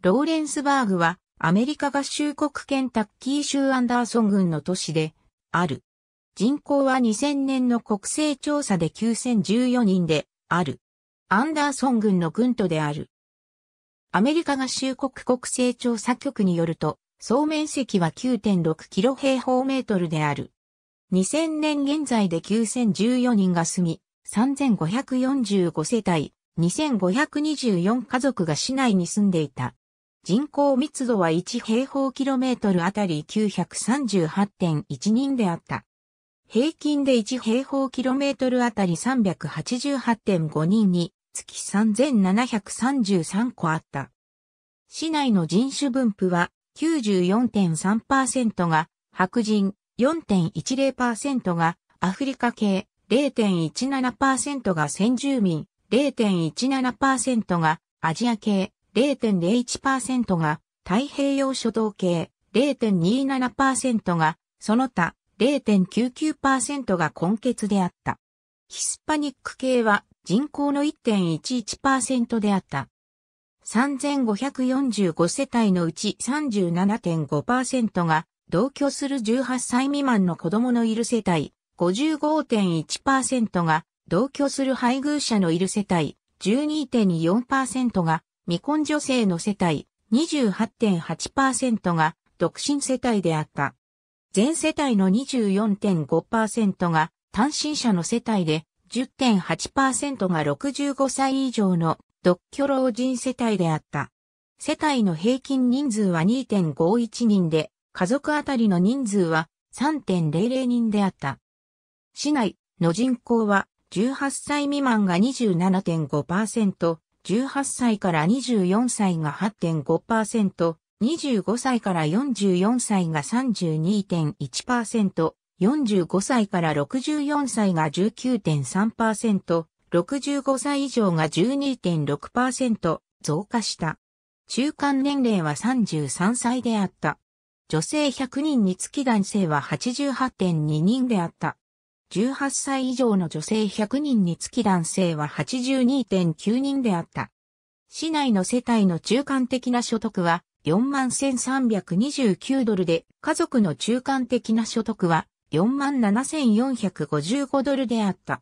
ローレンスバーグはアメリカ合衆国ケンタッキー州アンダーソン郡の都市である。人口は2000年の国勢調査で9014人である。アンダーソン郡の郡都である。アメリカ合衆国国勢調査局によると、総面積は9.6キロ平方メートルである。2000年現在で9014人が住み、3545世帯、2524家族が市内に住んでいた。人口密度は1平方キロメートルあたり938.1人であった。平均で1平方キロメートルあたり388.5人に月3733個あった。市内の人種分布は94.3%が白人、4.10%がアフリカ系、0.17%が先住民、0.17%がアジア系、0.01%が太平洋諸島系、0.27%がその他、0.99%が根結であった。ヒスパニック系は人口の1.11%であった。3545世帯のうち37.5%が同居する18歳未満の子供のいる世帯、55.1%が同居する配偶者のいる世帯、12.4%が未婚女性の世帯28.8%が独身世帯であった。全世帯の24.5%が単身者の世帯で10.8%が65歳以上の独居老人世帯であった。世帯の平均人数は2.51人で、家族あたりの人数は3.00人であった。市内の人口は18歳未満が27.5%、18歳から24歳が8.5%、25歳から44歳が32.1%、45歳から64歳が19.3%、65歳以上が12.6%増加した。中間年齢は33歳であった。女性100人につき男性は88.2人であった。18歳以上の女性100人につき男性は82.9人であった。市内の世帯の中間的な所得は41,329ドルで、家族の中間的な所得は47,455ドルであった。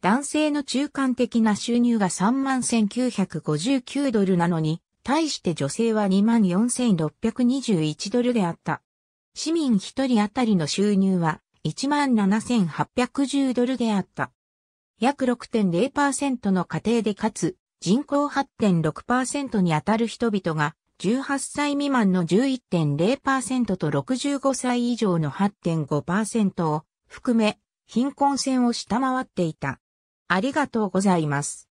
男性の中間的な収入が31,959ドルなのに、対して女性は24,621ドルであった。市民1人当たりの収入は17,810ドルであった。約6.0%の家庭でかつ、人口8.6%にあたる人々が、18歳未満の11.0%と65歳以上の8.5%を含め、貧困線を下回っていた。ありがとうございます。